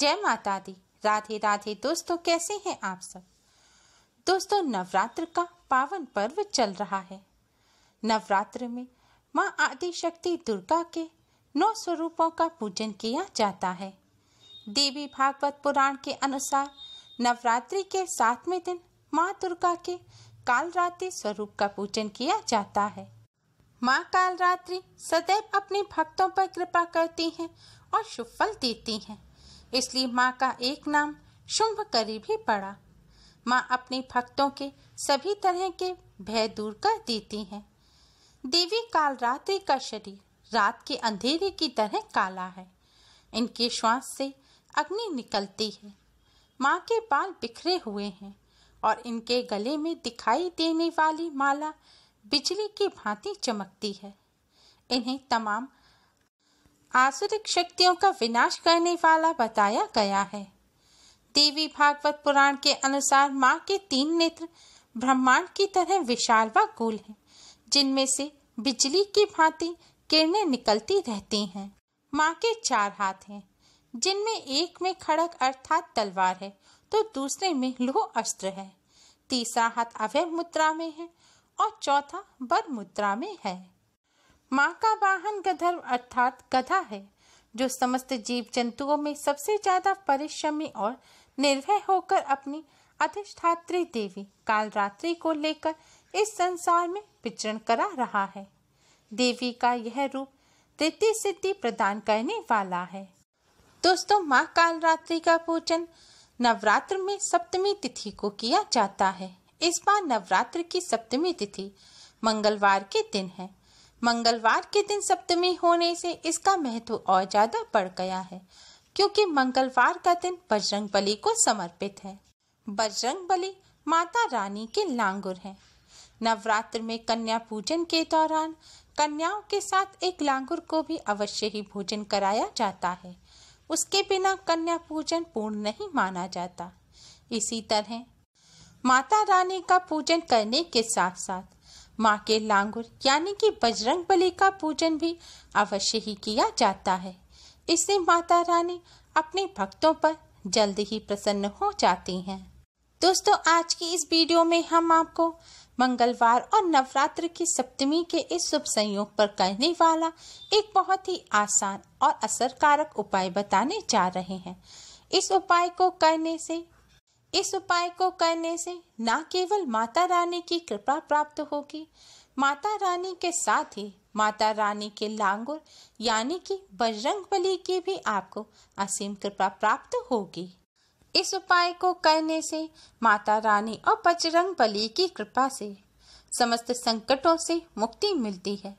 जय माता दी राधे राधे दोस्तों कैसे हैं आप सब दोस्तों नवरात्र का पावन पर्व चल रहा है नवरात्र में माँ आदिशक्ति दुर्गा के नौ स्वरूपों का पूजन किया जाता है देवी भागवत पुराण के अनुसार नवरात्रि के सातवें दिन माँ दुर्गा के कालरात्रि स्वरूप का पूजन किया जाता है माँ कालरात्रि सदैव अपने भक्तों पर कृपा करती हैं और शुभ फल देती हैं इसलिए माँ का एक नाम शुंभ करी भी पड़ा माँ अपने भक्तों के सभी तरह के भय दूर कर देती हैं देवी काल रात्रि का शरीर रात के अंधेरे की तरह काला है इनके श्वास से अग्नि निकलती है माँ के बाल बिखरे हुए हैं और इनके गले में दिखाई देने वाली माला बिजली की भांति चमकती है इन्हें तमाम आसुरिक शक्तियों का विनाश करने वाला बताया गया है देवी भागवत पुराण के अनुसार माँ के तीन नेत्र ब्रह्मांड की तरह विशाल व गोल हैं, जिनमें से बिजली की भांति किरणें निकलती रहती हैं माँ के चार हाथ हैं जिनमें एक में खड़क अर्थात तलवार है तो दूसरे में लोह अस्त्र है तीसरा हाथ अभय मुद्रा में है और चौथा बर मुद्रा में है माँ का वाहन गधर्व अर्थात गधा है जो समस्त जीव जंतुओं में सबसे ज्यादा परिश्रमी और निर्भय होकर अपनी अधिष्ठात्री देवी कालरात्रि को लेकर इस संसार में विचरण करा रहा है देवी का यह रूप रिद्धि सिद्धि प्रदान करने वाला है दोस्तों माँ कालरात्रि का पूजन नवरात्र में सप्तमी तिथि को किया जाता है इस बार नवरात्र की सप्तमी तिथि मंगलवार के दिन है मंगलवार के दिन सप्तमी होने से इसका महत्व और ज़्यादा बढ़ गया है क्योंकि मंगलवार का दिन बजरंग बली को समर्पित है बजरंग बली माता रानी के लांगुर हैं नवरात्र में कन्या पूजन के दौरान कन्याओं के साथ एक लांगुर को भी अवश्य ही भोजन कराया जाता है उसके बिना कन्या पूजन पूर्ण नहीं माना जाता इसी तरह माता रानी का पूजन करने के साथ साथ माँ के लांगुर यानी कि बजरंग बली का पूजन भी अवश्य ही किया जाता है इससे माता रानी अपने भक्तों पर जल्द ही प्रसन्न हो जाती हैं दोस्तों आज की इस वीडियो में हम आपको मंगलवार और नवरात्र की सप्तमी के इस शुभ संयोग पर करने वाला एक बहुत ही आसान और असरकारक उपाय बताने जा रहे हैं इस उपाय को करने से इस उपाय को करने से न केवल माता रानी की कृपा प्राप्त होगी माता रानी के साथ ही माता रानी के लांगुर यानी कि बजरंग बली की भी आपको असीम कृपा प्राप्त होगी इस उपाय को करने से माता रानी और बजरंग बली की कृपा से समस्त संकटों से मुक्ति मिलती है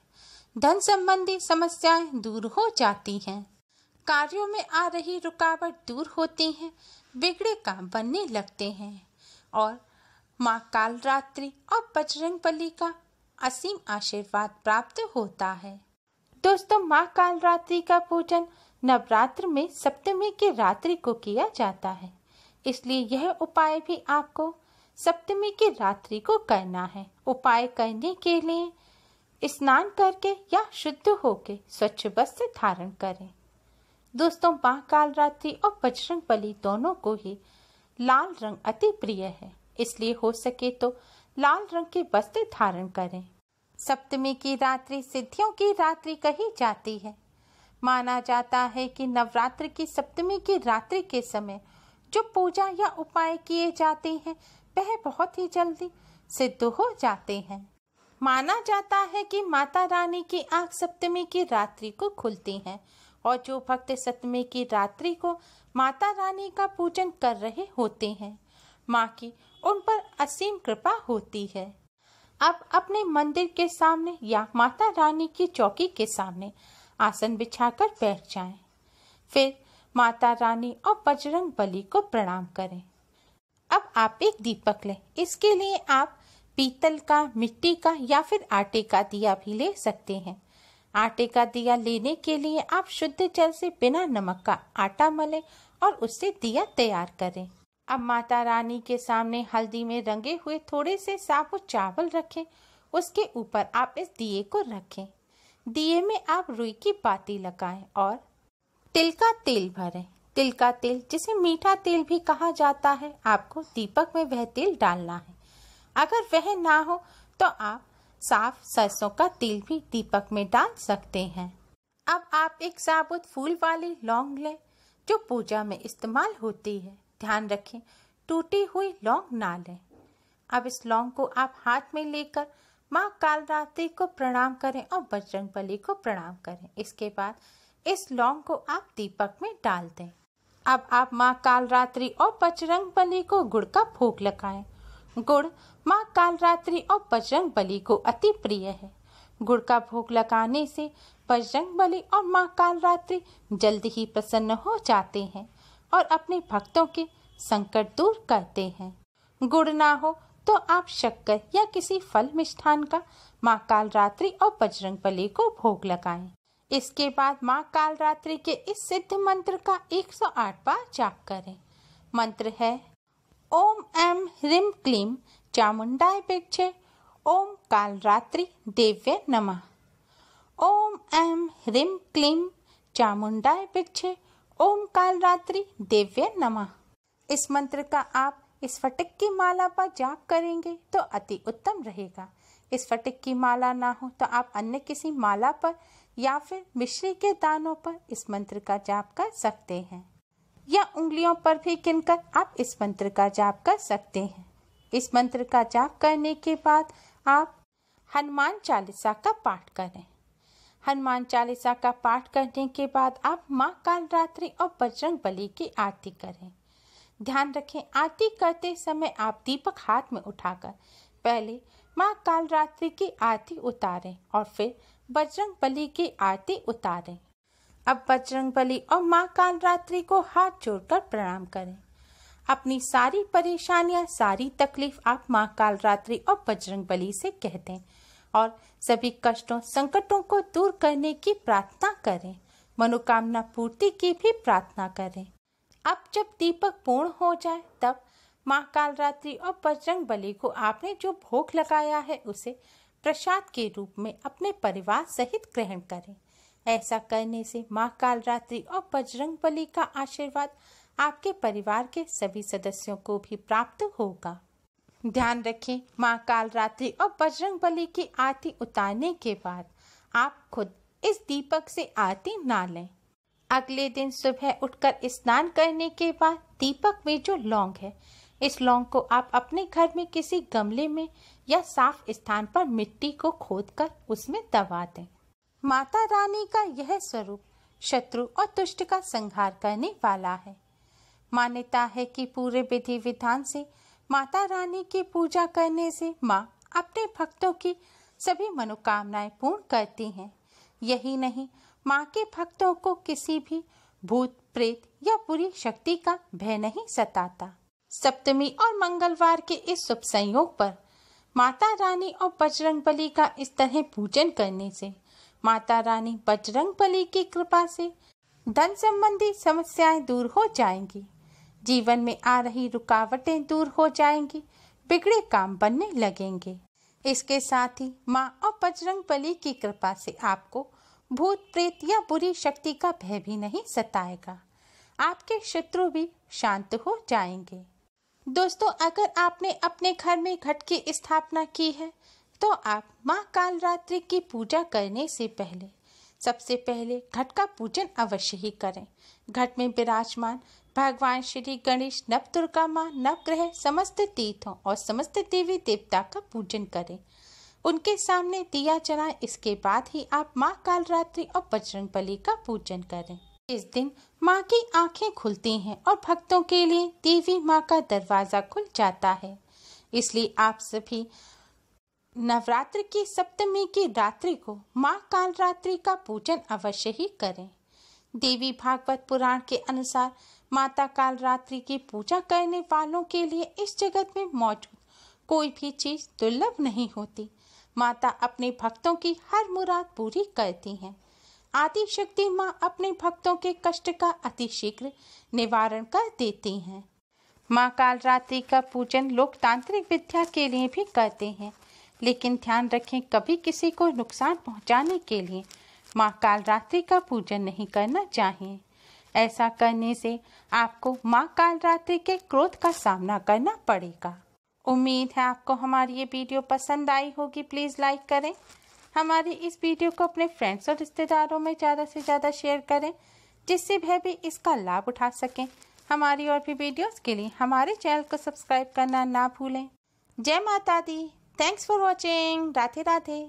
धन संबंधी समस्याएं दूर हो जाती हैं कार्यों में आ रही रुकावट दूर होती हैं बिगड़े काम बनने लगते हैं और माँ कालरात्रि और बजरंग बली का असीम आशीर्वाद प्राप्त होता है दोस्तों माँ कालरात्रि का पूजन नवरात्र में सप्तमी की रात्रि को किया जाता है इसलिए यह उपाय भी आपको सप्तमी की रात्रि को करना है उपाय करने के लिए स्नान करके या शुद्ध होके स्वच्छ वस्त्र धारण करें दोस्तों माँ कालरात्रि और बजरंग बली दोनों को ही लाल रंग अति प्रिय है इसलिए हो सके तो लाल रंग के वस्त्र धारण करें सप्तमी की रात्रि सिद्धियों की रात्रि कही जाती है माना जाता है कि नवरात्र की सप्तमी की रात्रि के समय जो पूजा या उपाय किए जाते हैं वह बहुत ही जल्दी सिद्ध हो जाते हैं माना जाता है कि माता रानी की आंख सप्तमी की रात्रि को खुलती हैं और जो भक्त सतमे की रात्रि को माता रानी का पूजन कर रहे होते हैं माँ की उन पर असीम कृपा होती है अब अपने मंदिर के सामने या माता रानी की चौकी के सामने आसन बिछाकर बैठ जाएं। फिर माता रानी और बजरंग बली को प्रणाम करें अब आप एक दीपक लें इसके लिए आप पीतल का मिट्टी का या फिर आटे का दिया भी ले सकते हैं आटे का दिया लेने के लिए आप शुद्ध जल से बिना नमक का आटा मले और उससे दिया तैयार करें अब माता रानी के सामने हल्दी में रंगे हुए थोड़े से साबुत चावल रखें उसके ऊपर आप इस दिए को रखें दिए में आप रुई की पाती लगाएं और तिल का तेल भरें तिल का तेल जिसे मीठा तेल भी कहा जाता है आपको दीपक में वह तेल डालना है अगर वह ना हो तो आप साफ सरसों का तेल भी दीपक में डाल सकते हैं अब आप एक साबुत फूल वाली लौंग लें जो पूजा में इस्तेमाल होती है ध्यान रखें टूटी हुई लौंग ना लें अब इस लौंग को आप हाथ में लेकर माँ कालरात्रि को प्रणाम करें और बजरंग बली को प्रणाम करें इसके बाद इस लौंग को आप दीपक में डाल दें अब आप माँ कालरात्रि और बजरंग बली को गुड़ का भोग लगाएं गुड़ माँ कालरात्रि और बजरंग बली को अति प्रिय है गुड़ का भोग लगाने से बजरंग बली और माँ कालरात्रि जल्द ही प्रसन्न हो जाते हैं और अपने भक्तों के संकट दूर करते हैं गुड़ ना हो तो आप शक्कर या किसी फल मिष्ठान का माँ कालरात्रि और बजरंग बली को भोग लगाएं। इसके बाद माँ कालरात्रि के इस सिद्ध मंत्र का 108 बार जाप करें मंत्र है ओम ह्रीम क्लीम क्लीं पेक्षे ओम काल रात्रि देव्य नम ओम एम ह्रीम क्लीम चामुण्डाय पेक्षे ओम काल रात्रि देव्य नम इस मंत्र का आप इस फटक की माला पर जाप करेंगे तो अति उत्तम रहेगा इस फटक की माला ना हो तो आप अन्य किसी माला पर या फिर मिश्री के दानों पर इस मंत्र का जाप कर सकते हैं या उंगलियों पर भी गिनकर आप इस मंत्र का जाप कर सकते हैं इस मंत्र का जाप करने के बाद आप हनुमान चालीसा का पाठ करें हनुमान चालीसा का पाठ करने के बाद आप माँ कालरात्रि और बजरंग बली की आरती करें ध्यान रखें आरती करते समय आप दीपक हाथ में उठाकर पहले माँ कालरात्रि की आरती उतारें और फिर बजरंग बली की आरती उतारें अब बजरंग बली और माँ कालरात्रि को हाथ जोड़कर प्रणाम करें अपनी सारी परेशानियां सारी तकलीफ आप माँ कालरात्रि और बजरंग बली से कह दें और सभी कष्टों संकटों को दूर करने की प्रार्थना करें मनोकामना पूर्ति की भी प्रार्थना करें अब जब दीपक पूर्ण हो जाए तब माँ कालरात्रि और बजरंग बली को आपने जो भोग लगाया है उसे प्रसाद के रूप में अपने परिवार सहित ग्रहण करें ऐसा करने से माँ कालरात्रि और बजरंग बली का आशीर्वाद आपके परिवार के सभी सदस्यों को भी प्राप्त होगा ध्यान रखें माँ कालरात्रि और बजरंग बली की आरती उतारने के बाद आप खुद इस दीपक से आरती ना लें अगले दिन सुबह उठकर स्नान करने के बाद दीपक में जो लौंग है इस लौंग को आप अपने घर में किसी गमले में या साफ स्थान पर मिट्टी को खोदकर उसमें दबा दें माता रानी का यह स्वरूप शत्रु और तुष्ट का संहार करने वाला है मान्यता है कि पूरे विधि विधान से माता रानी की पूजा करने से माँ अपने भक्तों की सभी मनोकामनाएं पूर्ण करती हैं यही नहीं माँ के भक्तों को किसी भी भूत प्रेत या पूरी शक्ति का भय नहीं सताता सप्तमी और मंगलवार के इस शुभ संयोग पर माता रानी और बजरंग बली का इस तरह पूजन करने से माता रानी बजरंग बली की कृपा से धन संबंधी समस्याएं दूर हो जाएंगी जीवन में आ रही रुकावटें दूर हो जाएंगी बिगड़े काम बनने लगेंगे इसके साथ ही माँ और बजरंग बली की कृपा से आपको भूत प्रेत या बुरी शक्ति का भय भी नहीं सताएगा आपके शत्रु भी शांत हो जाएंगे दोस्तों अगर आपने अपने घर में घट की स्थापना की है तो आप माँ कालरात्रि की पूजा करने से पहले सबसे पहले घट का पूजन अवश्य ही करें घट में विराजमान भगवान श्री गणेश नव दुर्गा माँ नवग्रह समस्त तीर्थों और समस्त देवी देवता का पूजन करें उनके सामने दिया चला इसके बाद ही आप माँ कालरात्रि और बजरंग बली का पूजन करें इस दिन माँ की आंखें खुलती हैं और भक्तों के लिए देवी माँ का दरवाजा खुल जाता है इसलिए आप सभी नवरात्र की सप्तमी की रात्रि को माँ कालरात्रि का पूजन अवश्य ही करें देवी भागवत पुराण के अनुसार माता कालरात्रि की पूजा करने वालों के लिए इस जगत में मौजूद कोई भी चीज दुर्लभ नहीं होती माता अपने भक्तों की हर मुराद पूरी करती हैं आदि शक्ति माँ अपने भक्तों के कष्ट का अति शीघ्र निवारण कर देती हैं माँ कालरात्रि का पूजन लोकतांत्रिक विद्या के लिए भी करते हैं लेकिन ध्यान रखें कभी किसी को नुकसान पहुंचाने के लिए माँ कालरात्रि का पूजन नहीं करना चाहिए ऐसा करने से आपको माँ कालरात्रि के क्रोध का सामना करना पड़ेगा उम्मीद है आपको हमारी ये वीडियो पसंद आई होगी प्लीज़ लाइक करें हमारी इस वीडियो को अपने फ्रेंड्स और रिश्तेदारों में ज़्यादा से ज़्यादा शेयर करें जिससे वह भी इसका लाभ उठा सकें हमारी और भी वीडियोस के लिए हमारे चैनल को सब्सक्राइब करना ना भूलें जय माता दी Thanks for watching. Rathi Rathi.